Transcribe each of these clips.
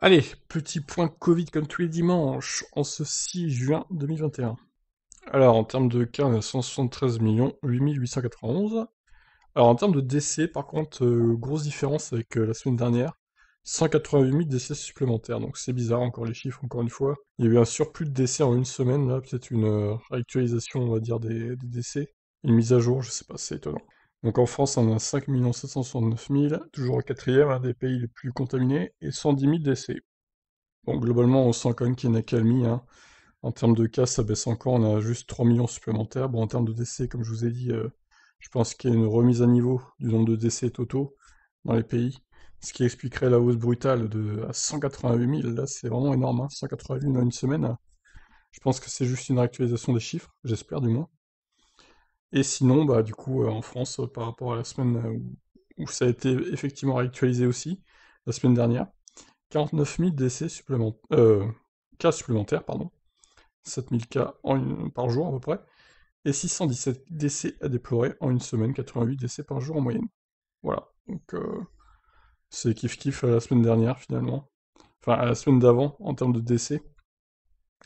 Allez, petit point Covid comme tous les dimanches, en ce 6 juin 2021. Alors, en termes de cas, on a 173 millions, 8891. Alors, en termes de décès, par contre, euh, grosse différence avec euh, la semaine dernière. 188 000 décès supplémentaires, donc c'est bizarre, encore les chiffres, encore une fois. Il y a eu un surplus de décès en une semaine, là, peut-être une euh, réactualisation actualisation, on va dire, des, des décès. Une mise à jour, je sais pas, c'est étonnant. Donc en France, on a 5 769 000, toujours au quatrième, un des pays les plus contaminés, et 110 000 décès. Bon, globalement, on sent quand même qu'il y a une accalmie. Hein. En termes de cas, ça baisse encore, on a juste 3 millions supplémentaires. Bon, en termes de décès, comme je vous ai dit, euh, je pense qu'il y a une remise à niveau du nombre de décès totaux dans les pays, ce qui expliquerait la hausse brutale de à 188 000. Là, c'est vraiment énorme, hein, 188 000 en une semaine. Je pense que c'est juste une actualisation des chiffres, j'espère du moins. Et sinon, bah, du coup, euh, en France, euh, par rapport à la semaine euh, où, ça a été effectivement réactualisé aussi, la semaine dernière, 49 000 décès supplémentaires, cas supplémentaires, pardon, 7 000 cas par jour à peu près, et 617 décès à déplorer en une semaine, 88 décès par jour en moyenne. Voilà, donc c'est kiff-kiff la semaine dernière finalement, enfin à la semaine d'avant en termes de décès,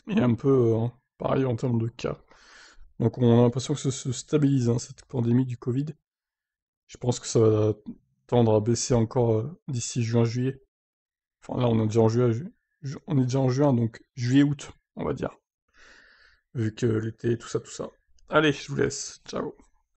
et un peu pareil en termes de cas. Donc on a l'impression que ça se stabilise, hein, cette pandémie du Covid. Je pense que ça va tendre à baisser encore euh, d'ici juin-juillet. Enfin là, on est déjà en juin, on est déjà en juin, donc juillet-août, on va dire. Vu que l'été, tout ça, tout ça. Allez, je vous laisse. Ciao.